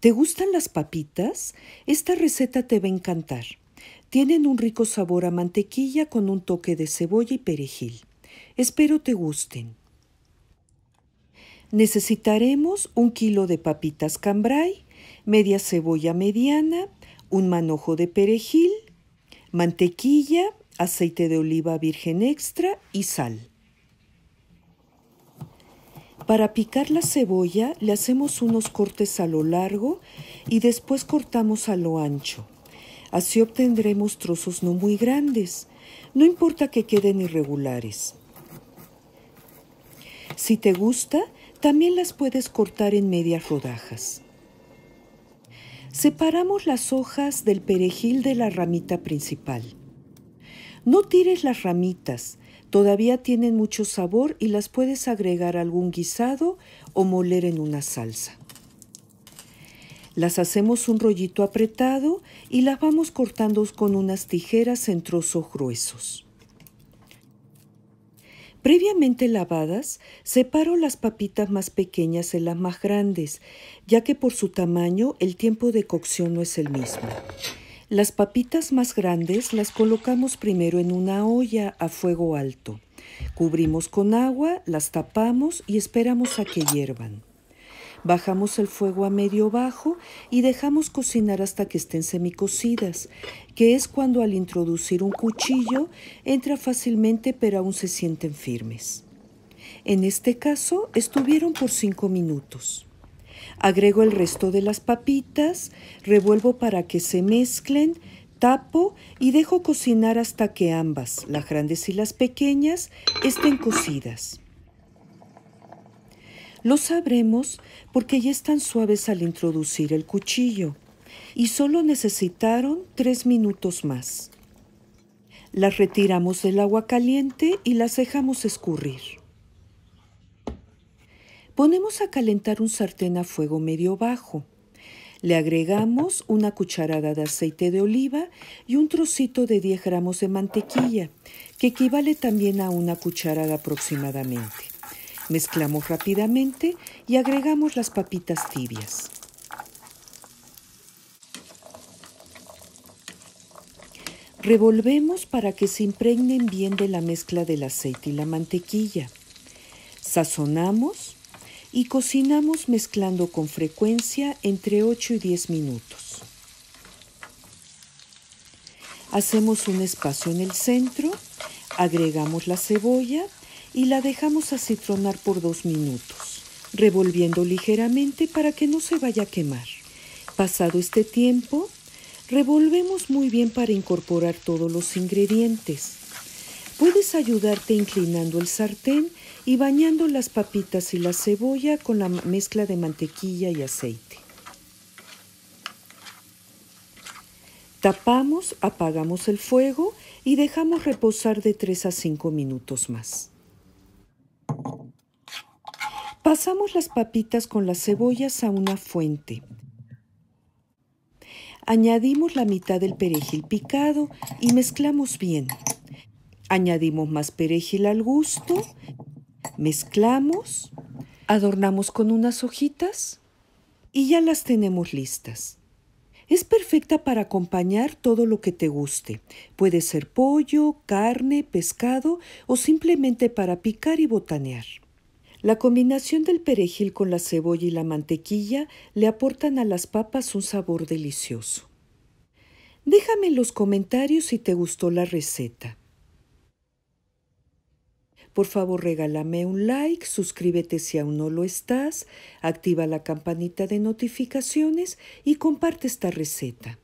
¿Te gustan las papitas? Esta receta te va a encantar. Tienen un rico sabor a mantequilla con un toque de cebolla y perejil. Espero te gusten. Necesitaremos un kilo de papitas cambray, media cebolla mediana, un manojo de perejil, mantequilla, aceite de oliva virgen extra y sal. Para picar la cebolla le hacemos unos cortes a lo largo y después cortamos a lo ancho. Así obtendremos trozos no muy grandes, no importa que queden irregulares. Si te gusta, también las puedes cortar en medias rodajas. Separamos las hojas del perejil de la ramita principal. No tires las ramitas, Todavía tienen mucho sabor y las puedes agregar a algún guisado o moler en una salsa. Las hacemos un rollito apretado y las vamos cortando con unas tijeras en trozos gruesos. Previamente lavadas, separo las papitas más pequeñas de las más grandes, ya que por su tamaño el tiempo de cocción no es el mismo. Las papitas más grandes las colocamos primero en una olla a fuego alto. Cubrimos con agua, las tapamos y esperamos a que hiervan. Bajamos el fuego a medio bajo y dejamos cocinar hasta que estén semicocidas, que es cuando al introducir un cuchillo entra fácilmente pero aún se sienten firmes. En este caso estuvieron por 5 minutos. Agrego el resto de las papitas, revuelvo para que se mezclen, tapo y dejo cocinar hasta que ambas, las grandes y las pequeñas, estén cocidas. Lo sabremos porque ya están suaves al introducir el cuchillo y solo necesitaron tres minutos más. Las retiramos del agua caliente y las dejamos escurrir. Ponemos a calentar un sartén a fuego medio bajo. Le agregamos una cucharada de aceite de oliva y un trocito de 10 gramos de mantequilla, que equivale también a una cucharada aproximadamente. Mezclamos rápidamente y agregamos las papitas tibias. Revolvemos para que se impregnen bien de la mezcla del aceite y la mantequilla. Sazonamos y cocinamos mezclando con frecuencia entre 8 y 10 minutos. Hacemos un espacio en el centro, agregamos la cebolla y la dejamos acitronar por 2 minutos, revolviendo ligeramente para que no se vaya a quemar. Pasado este tiempo, revolvemos muy bien para incorporar todos los ingredientes. Puedes ayudarte inclinando el sartén y bañando las papitas y la cebolla con la mezcla de mantequilla y aceite. Tapamos, apagamos el fuego y dejamos reposar de 3 a 5 minutos más. Pasamos las papitas con las cebollas a una fuente. Añadimos la mitad del perejil picado y mezclamos bien. Añadimos más perejil al gusto mezclamos, adornamos con unas hojitas y ya las tenemos listas. Es perfecta para acompañar todo lo que te guste. Puede ser pollo, carne, pescado o simplemente para picar y botanear. La combinación del perejil con la cebolla y la mantequilla le aportan a las papas un sabor delicioso. Déjame en los comentarios si te gustó la receta. Por favor, regálame un like, suscríbete si aún no lo estás, activa la campanita de notificaciones y comparte esta receta.